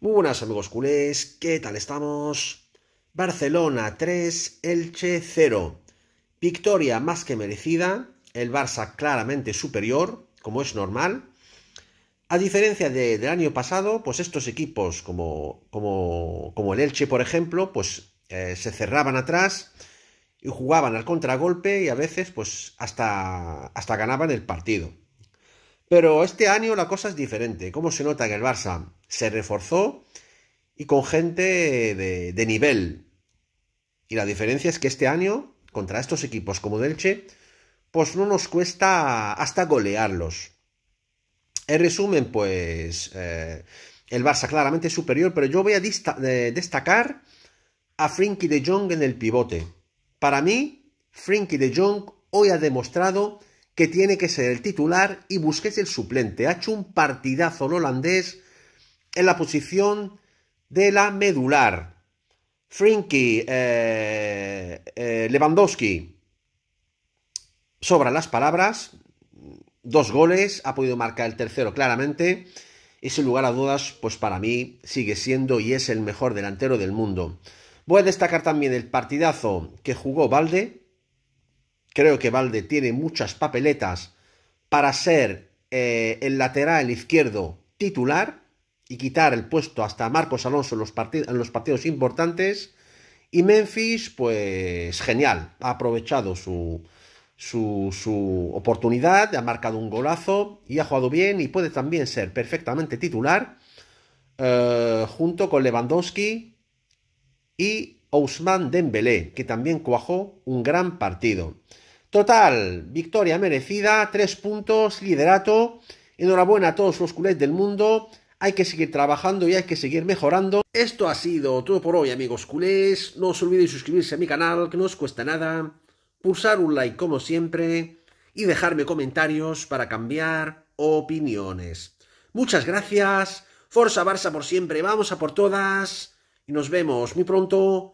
Muy buenas amigos culés, ¿qué tal estamos? Barcelona 3, Elche 0. Victoria más que merecida, el Barça claramente superior, como es normal. A diferencia del año pasado, pues estos equipos como, como, el Elche, por ejemplo, pues eh, se cerraban atrás y jugaban al contragolpe y a veces pues hasta, hasta ganaban el partido. Pero este año la cosa es diferente. ¿Cómo se nota que el Barça se reforzó y con gente de, nivel? Y la diferencia es que este año, contra estos equipos como Delche, pues no nos cuesta hasta golearlos. En resumen, pues eh, el Barça claramente es superior, pero yo voy a destacar a Frinky de Jong en el pivote. Para mí, Frinky de Jong hoy ha demostrado que tiene que ser el titular y Busquets el suplente. Ha hecho un partidazo el holandés en la posición de la medular. Frinky, eh, eh, Lewandowski. Sobran las palabras. Dos goles, ha podido marcar el tercero claramente. Y sin lugar a dudas, pues para mí sigue siendo y es el mejor delantero del mundo. Voy a destacar también el partidazo que jugó Valde, Creo que Valde tiene muchas papeletas para ser eh, el lateral izquierdo titular y quitar el puesto hasta Marcos Alonso en los, partidos importantes. Y Memphis, pues genial, ha aprovechado su, oportunidad, ha marcado un golazo y ha jugado bien y puede también ser perfectamente titular eh, junto con Lewandowski y Ousmane Dembélé, que también cuajó un gran partido. Total, victoria merecida, tres puntos, liderato. Enhorabuena a todos los culés del mundo. Hay que seguir trabajando y hay que seguir mejorando. Esto ha sido todo por hoy, amigos culés. No os olvidéis suscribirse a mi canal, que no os cuesta nada. Pulsar un like como siempre y dejarme comentarios para cambiar opiniones. Muchas gracias. Forza Barça por siempre. Vamos a por todas. Y nos vemos muy pronto